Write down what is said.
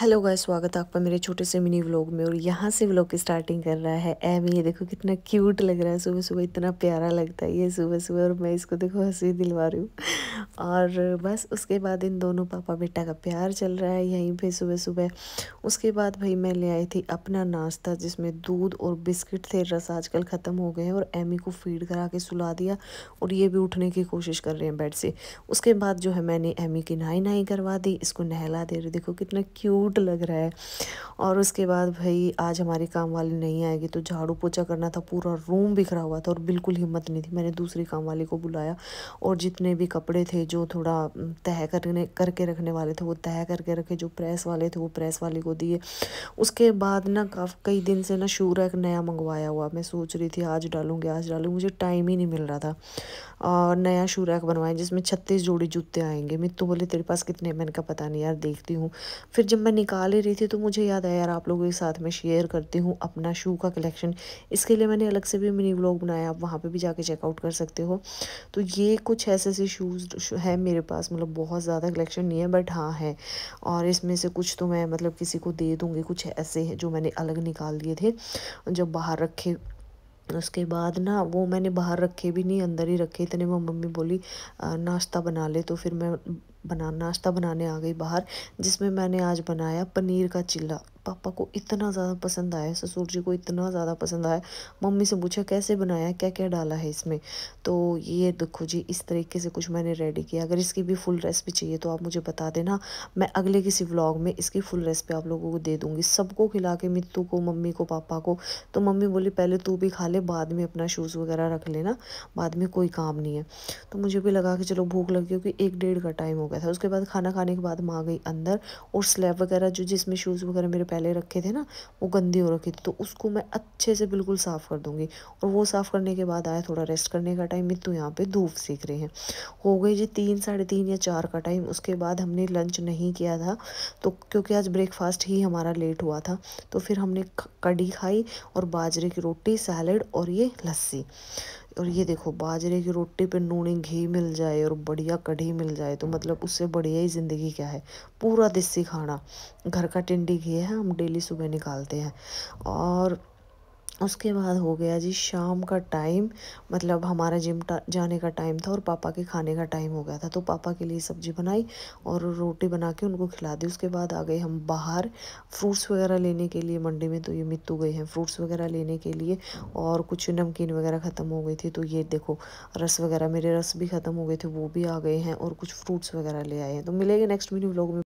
hello guys स्वागत है आपका मेरे छोटे से मिनी व्लॉग में और यहाँ से व्लॉग की स्टार्टिंग कर रहा है एम ये देखो कितना क्यूट लग रहा है सुबह सुबह इतना प्यारा लगता है ये सुबह सुबह और मैं इसको देखो हंसी दिलवा रही हूँ और बस उसके बाद इन दोनों पापा बेटा का प्यार चल रहा है यहीं पे सुबह सुबह उसके बाद भाई मैं ले आई थी अपना नाश्ता जिसमें दूध और बिस्किट थे रस आजकल ख़त्म हो गए हैं और एमी को फीड करा के सुला दिया और ये भी उठने की कोशिश कर रहे हैं बेड से उसके बाद जो है मैंने एमी की नहाई नहाई करवा दी इसको नहला दे रही देखो कितना क्यूट क्यूट लग रहा है और उसके बाद भाई आज हमारी काम वाली नहीं आएगी तो झाड़ू पोछा करना था पूरा रूम बिखरा हुआ था और बिल्कुल हिम्मत नहीं थी मैंने दूसरी काम वाली को बुलाया और जितने भी कपड़े थे जो थोड़ा तह करने करके रखने वाले थे वो तह करके रखे जो प्रेस वाले थे वो प्रेस वाले को दिए उसके बाद ना काफ़ी कई दिन से ना शूरा एक नया मंगवाया हुआ मैं सोच रही थी आज डालूँगी आज डालूँ मुझे टाइम ही नहीं मिल रहा था और नया शूरा एक बनवाया जिसमें छत्तीस जोड़ी जूते आएंगे मैं तो बोले तेरे पास कितने मैंने कहा पता नहीं यार देखती हूँ फिर जब मैं निकाल ही रही थी तो मुझे याद आया यार आप लोगों के साथ में शेयर करती हूँ अपना शू का कलेक्शन इसके लिए मैंने अलग से भी मिनी व्लॉग बनाया आप वहाँ पे भी जाके चेकआउट कर सकते हो तो ये कुछ ऐसे ऐसे शूज़ है मेरे पास मतलब बहुत ज़्यादा कलेक्शन नहीं है बट हाँ है और इसमें से कुछ तो मैं मतलब किसी को दे दूँगी कुछ ऐसे हैं जो मैंने अलग निकाल दिए थे जब बाहर रखे उसके बाद ना वो मैंने बाहर रखे भी नहीं अंदर ही रखे इतने मम्मी बोली नाश्ता बना ले तो फिर मैं बना नाश्ता बनाने आ गई बाहर जिसमें मैंने आज बनाया पनीर का चिल्ला पापा को इतना ज़्यादा पसंद आया ससुर जी को इतना ज़्यादा पसंद आया मम्मी से पूछा कैसे बनाया क्या क्या डाला है इसमें तो ये देखो जी इस तरीके से कुछ मैंने रेडी किया अगर इसकी भी फुल रेसिपी चाहिए तो आप मुझे बता देना मैं अगले किसी व्लॉग में इसकी फुल रेसिपी आप लोगों को दे दूँगी सबको खिला के मित्तू को मम्मी को पापा को तो मम्मी बोली पहले तू भी खा ले बाद में अपना शूज़ वगैरह रख लेना बाद में कोई काम नहीं है तो मुझे भी लगा कि चलो भूख लगी क्योंकि एक डेढ़ का टाइम हो गया था उसके बाद खाना खाने के बाद माँ गई अंदर और स्लैब वगैरह जो जिसमें शूज़ वगैरह मेरे पहले पहले रखे थे ना वो गंदी हो रखी थी तो उसको मैं अच्छे से बिल्कुल साफ़ कर दूँगी और वो साफ़ करने के बाद आया थोड़ा रेस्ट करने का टाइम मित्तू यहाँ पे धूप सीख रहे हैं हो गई जी तीन साढ़े तीन या चार का टाइम उसके बाद हमने लंच नहीं किया था तो क्योंकि आज ब्रेकफास्ट ही हमारा लेट हुआ था तो फिर हमने कड़ी खाई और बाजरे की रोटी सैलड और ये लस्सी और ये देखो बाजरे की रोटी पे नूनी घी मिल जाए और बढ़िया कढ़ी मिल जाए तो मतलब उससे बढ़िया ही ज़िंदगी क्या है पूरा देसी खाना घर का टिंडी घी है हम डेली सुबह निकालते हैं और उसके बाद हो गया जी शाम का टाइम मतलब हमारा जिम जाने का टाइम था और पापा के खाने का टाइम हो गया था तो पापा के लिए सब्जी बनाई और रोटी बना के उनको खिला दी उसके बाद आ गए हम बाहर फ्रूट्स वगैरह लेने के लिए मंडी में तो ये मित्तू गए हैं फ्रूट्स वगैरह लेने के लिए और कुछ नमकीन वगैरह ख़त्म हो गई थी तो ये देखो रस वगैरह मेरे रस भी ख़त्म हो गए थे वो भी आ गए हैं और कुछ फ्रूट्स वगैरह ले आए हैं तो मिलेगा नेक्स्ट मिनी ब्लॉग में